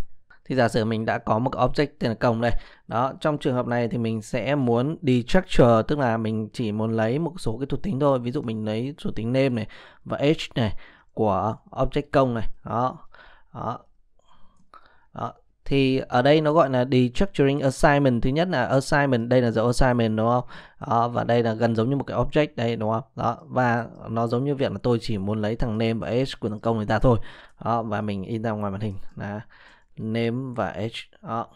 thì giả sử mình đã có một object tiền công đây đó trong trường hợp này thì mình sẽ muốn destructure tức là mình chỉ muốn lấy một số cái thuộc tính thôi ví dụ mình lấy thuộc tính name này và age này của object công này đó đó, đó. thì ở đây nó gọi là destructuring assignment thứ nhất là assignment đây là dấu assignment đúng không đó, và đây là gần giống như một cái object đây đúng không đó và nó giống như việc là tôi chỉ muốn lấy thằng name và age của thằng công người ta thôi đó và mình in ra ngoài màn hình là name và h đó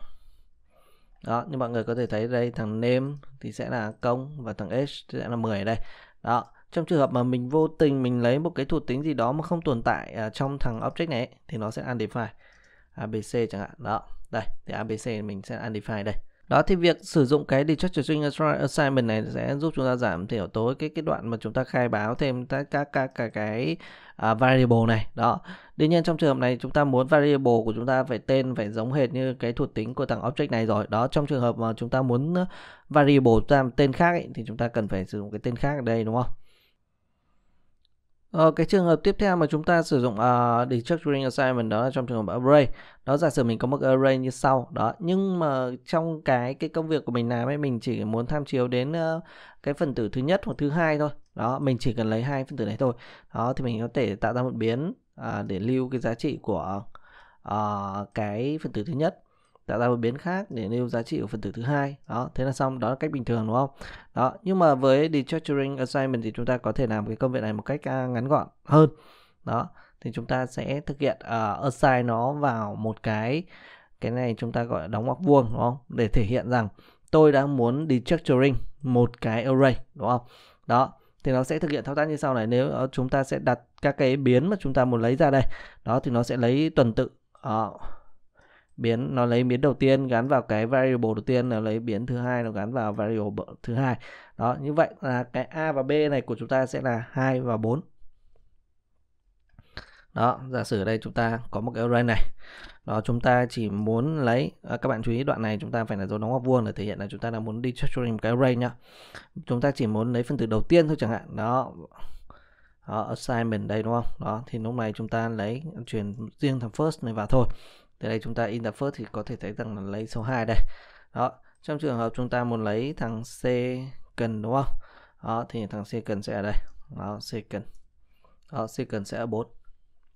đó như mọi người có thể thấy đây thằng name thì sẽ là công và thằng h sẽ là 10 đây đó trong trường hợp mà mình vô tình mình lấy một cái thuộc tính gì đó mà không tồn tại à, trong thằng object này thì nó sẽ undefined abc chẳng hạn đó đây thì abc mình sẽ undefined đây đó thì việc sử dụng cái Distraction Assignment này sẽ giúp chúng ta giảm thiểu tối cái cái đoạn mà chúng ta khai báo thêm các các các cái, cái à, uh, variable này đó đương nhiên trong trường hợp này chúng ta muốn variable của chúng ta phải tên phải giống hệt như cái thuộc tính của thằng object này rồi đó trong trường hợp mà chúng ta muốn ờ, variable chúng ta tên khác ấy, thì chúng ta cần phải sử dụng cái tên khác ở đây đúng không Ờ, cái trường hợp tiếp theo mà chúng ta sử dụng uh, ờ, Destructuring Assignment đó là trong trường hợp Array Đó giả sử mình có một Array như sau đó Nhưng mà trong cái cái công việc của mình làm ấy Mình chỉ muốn tham chiếu đến uh, cái phần tử thứ nhất hoặc thứ hai thôi Đó, mình chỉ cần lấy hai phần tử này thôi Đó, thì mình có thể tạo ra một biến uh, để lưu cái giá trị của uh, cái phần tử thứ nhất tạo ra một biến khác để nêu giá trị của phần tử thứ hai đó thế là xong đó là cách bình thường đúng không đó nhưng mà với destructuring assignment thì chúng ta có thể làm cái công việc này một cách à, ngắn gọn hơn đó thì chúng ta sẽ thực hiện uh, assign nó vào một cái cái này chúng ta gọi là đóng ngoặc vuông đúng không để thể hiện rằng tôi đang muốn destructuring một cái array đúng không đó thì nó sẽ thực hiện thao tác như sau này nếu ờ, chúng ta sẽ đặt các cái biến mà chúng ta muốn lấy ra đây đó thì nó sẽ lấy tuần tự uh, biến nó lấy biến đầu tiên gắn vào cái variable đầu tiên nó lấy biến thứ hai nó gắn vào variable thứ hai đó như vậy là cái a và b này của chúng ta sẽ là 2 và 4 đó giả sử đây chúng ta có một cái array này đó chúng ta chỉ muốn lấy à, các bạn chú ý đoạn này chúng ta phải là dấu đóng ngoặc vuông để thể hiện là chúng ta đang muốn đi structuring một cái array nhá chúng ta chỉ muốn lấy phân tử đầu tiên thôi chẳng hạn đó đó, assignment đây đúng không? Đó, thì lúc này chúng ta lấy chuyển riêng thằng first này vào thôi từ đây chúng ta in the first thì có thể thấy rằng là lấy số 2 đây đó trong trường hợp chúng ta muốn lấy thằng c cần đúng không đó thì thằng c cần sẽ ở đây đó c cần đó c cần sẽ ở 4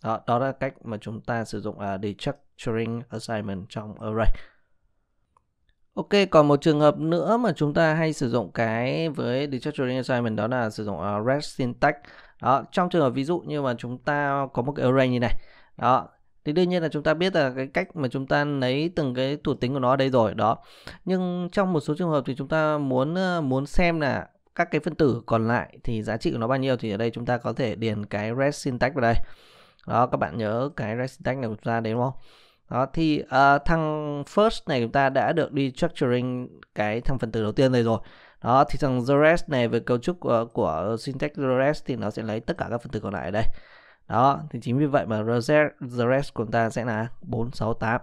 đó đó là cách mà chúng ta sử dụng uh, à, destructuring assignment trong array Ok, còn một trường hợp nữa mà chúng ta hay sử dụng cái với Destructuring Assignment đó là sử dụng uh, REST syntax. Đó, trong trường hợp ví dụ như mà chúng ta có một cái array như này. Đó, thì đương nhiên là chúng ta biết là cái cách mà chúng ta lấy từng cái thuộc tính của nó đây rồi đó nhưng trong một số trường hợp thì chúng ta muốn muốn xem là các cái phân tử còn lại thì giá trị của nó bao nhiêu thì ở đây chúng ta có thể điền cái rest syntax vào đây đó các bạn nhớ cái rest syntax này của chúng ta đến đúng không đó thì uh, thằng first này chúng ta đã được đi structuring cái thằng phần tử đầu tiên đây rồi đó thì thằng the rest này về cấu trúc uh, của syntax the rest thì nó sẽ lấy tất cả các phần tử còn lại ở đây đó, thì chính vì vậy mà the rest của ta sẽ là 468.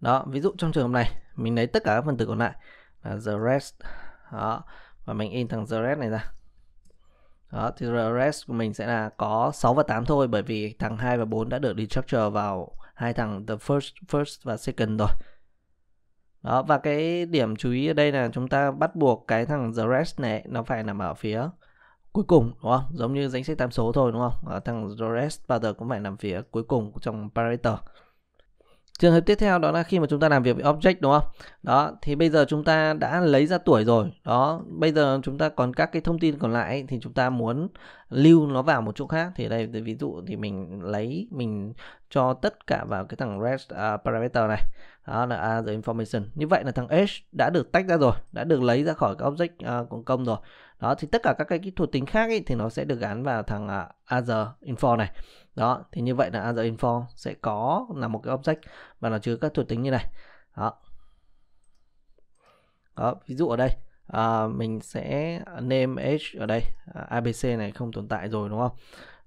Đó, ví dụ trong trường hợp này, mình lấy tất cả các phần tử còn lại là the rest. Đó, và mình in thằng the rest này ra. Đó, thì the rest của mình sẽ là có 6 và 8 thôi bởi vì thằng 2 và 4 đã được destructure vào hai thằng the first first và second rồi. Đó, và cái điểm chú ý ở đây là chúng ta bắt buộc cái thằng the rest này nó phải nằm ở phía cuối cùng đúng không giống như danh sách tam số thôi đúng không à, thằng Torres bao giờ cũng phải nằm phía cuối cùng trong parameter trường hợp tiếp theo đó là khi mà chúng ta làm việc với object đúng không đó thì bây giờ chúng ta đã lấy ra tuổi rồi đó bây giờ chúng ta còn các cái thông tin còn lại thì chúng ta muốn lưu nó vào một chỗ khác thì đây ví dụ thì mình lấy mình cho tất cả vào cái thằng rest uh, à, parameter này đó là other information như vậy là thằng age đã được tách ra rồi đã được lấy ra khỏi cái object uh, công rồi đó thì tất cả các cái, thuộc tính khác ấy, thì nó sẽ được gắn vào thằng uh, à, other info này đó thì như vậy là Azure info sẽ có là một cái object và nó chứa các thuộc tính như này đó, đó ví dụ ở đây uh, mình sẽ name age ở đây uh, à, abc này không tồn tại rồi đúng không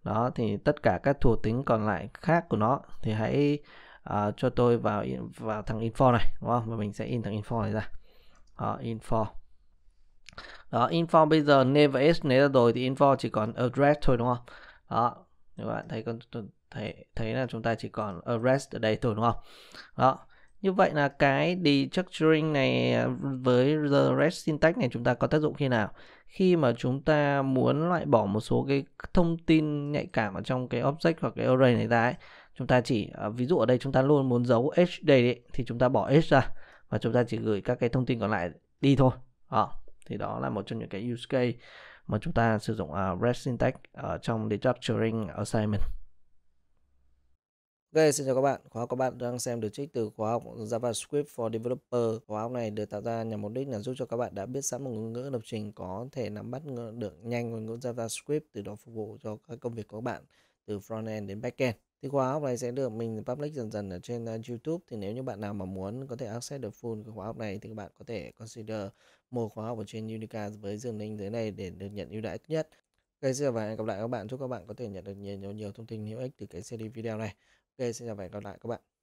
đó thì tất cả các thuộc tính còn lại khác của nó thì hãy uh, cho tôi vào vào thằng info này đúng không và mình sẽ in thằng info này ra đó, info đó info bây giờ name và age lấy ra rồi thì info chỉ còn address thôi đúng không đó các bạn thấy con thấy thấy là chúng ta chỉ còn address ở đây thôi đúng không đó như vậy là cái destructuring này à, với the rest syntax này chúng ta có tác dụng khi nào? Khi mà chúng ta muốn loại bỏ một số cái thông tin nhạy cảm ở trong cái object hoặc cái array này ra ấy, chúng ta chỉ à, ví dụ ở đây chúng ta luôn muốn giấu h đây thì chúng ta bỏ h ra và chúng ta chỉ gửi các cái thông tin còn lại đi thôi. Đó thì đó là một trong những cái use case mà chúng ta sử dụng uh, REST syntax ở trong restructuring assignment Ok, xin chào các bạn. Khóa học các bạn đang xem được trích từ khóa học JavaScript for Developer. Khóa học này được tạo ra nhằm mục đích là giúp cho các bạn đã biết sẵn một ngôn ngữ lập trình có thể nắm bắt được nhanh ngôn ngữ JavaScript từ đó phục vụ cho các công việc của các bạn từ front-end đến back-end thì khóa học này sẽ được mình public dần dần ở trên ờ, YouTube thì nếu như bạn nào mà muốn có thể access được full cái khóa học này thì các bạn có thể consider mua khóa học ở trên Unica với đường link dưới này để được nhận ưu đãi tốt nhất. Ok, xin chào và hẹn gặp lại các bạn. Chúc các bạn có thể nhận được nhiều nhiều, nhiều thông tin hữu ích từ cái series video này. Ok, xin chào và hẹn gặp lại các bạn.